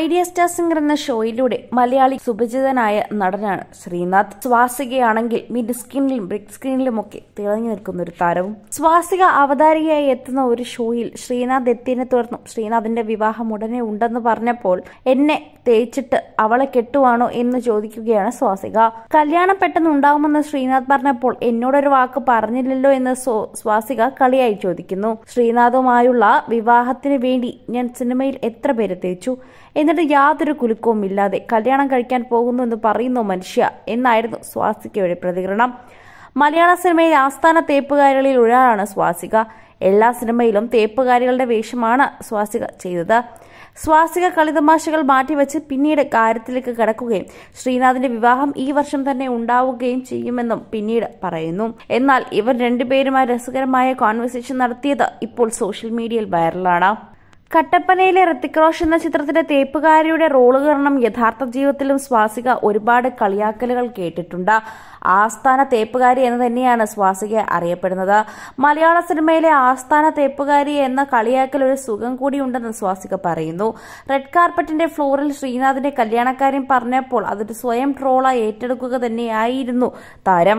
idea star singer എന്ന ഷോയിലൂടെ മലയാളി സുപരിചിതനായ നടനാണ് ശ്രീനാഥ് സ്വാസികയാണെങ്കിൽ മിഡ് സ്ക്രീനിലും ബിഗ് സ്ക്രീനിലുമൊക്കെ തിളങ്ങി നിൽക്കുന്ന ഒരു താരവും സ്വാസിക അവതാരികയായി എത്തുന്ന ഒരു ഷോയിൽ ശ്രീനാഥ് എത്തിയതിനെ തുടർന്നും ശ്രീനാഥിന്റെ വിവാഹം ഉടനെ ഉണ്ടെന്ന് പറഞ്ഞപ്പോൾ എന്നെ തേച്ചിട്ട് അവളെ കെട്ടുവാണോ എന്ന് ചോദിക്കുകയാണ് സ്വാസിക കല്യാണം പെട്ടെന്ന് ഉണ്ടാവുമെന്ന് ശ്രീനാഥ് പറഞ്ഞപ്പോൾ എന്നോടൊരു വാക്ക് പറഞ്ഞില്ലല്ലോ എന്ന് സ്വാസിക കളിയായി ചോദിക്കുന്നു ശ്രീനാഥുമായുള്ള വിവാഹത്തിന് വേണ്ടി ഞാൻ സിനിമയിൽ എത്ര പേരെ തേച്ചു എന്നിട്ട് യാതൊരു കുലുക്കവും ഇല്ലാതെ കല്യാണം കഴിക്കാൻ പോകുന്നു എന്ന് പറയുന്നു മനുഷ്യ എന്നായിരുന്നു സ്വാസികയുടെ പ്രതികരണം മലയാള സിനിമയിൽ ആസ്ഥാന തേപ്പുകാരികളിൽ ഒരാളാണ് സ്വാസിക എല്ലാ സിനിമയിലും തേപ്പുകാരികളുടെ വേഷമാണ് സ്വാസിക ചെയ്തത് സ്വാസിക കളിതമാശകൾ മാറ്റിവെച്ച് പിന്നീട് കാര്യത്തിലേക്ക് കടക്കുകയും ശ്രീനാഥിന്റെ വിവാഹം ഈ വർഷം തന്നെ ഉണ്ടാവുകയും ചെയ്യുമെന്നും പിന്നീട് പറയുന്നു എന്നാൽ ഇവർ രണ്ടുപേരുമായി രസകരമായ കോൺവെർസേഷൻ നടത്തിയത് ഇപ്പോൾ സോഷ്യൽ മീഡിയയിൽ വൈറലാണ് കട്ടപ്പനയിലെ ഋത്തിക്രോഷ് എന്ന ചിത്രത്തിലെ തേപ്പുകാരിയുടെ റോള് കാരണം യഥാർത്ഥ ജീവിതത്തിലും സ്വാസിക ഒരുപാട് കളിയാക്കലുകൾ കേട്ടിട്ടുണ്ട് ആസ്ഥാന തേപ്പുകാരി എന്ന് തന്നെയാണ് സ്വാസിക അറിയപ്പെടുന്നത് മലയാള സിനിമയിലെ ആസ്ഥാന തേപ്പുകാരി എന്ന കളിയാക്കൽ ഒരു സുഖം കൂടിയുണ്ടെന്ന് സ്വാസിക പറയുന്നു റെഡ് കാർപ്പറ്റിന്റെ ഫ്ലോറിൽ ശ്രീനാഥിന്റെ കല്യാണക്കാര്യം പറഞ്ഞപ്പോൾ അതൊരു സ്വയം ട്രോളായി ഏറ്റെടുക്കുക തന്നെയായിരുന്നു താരം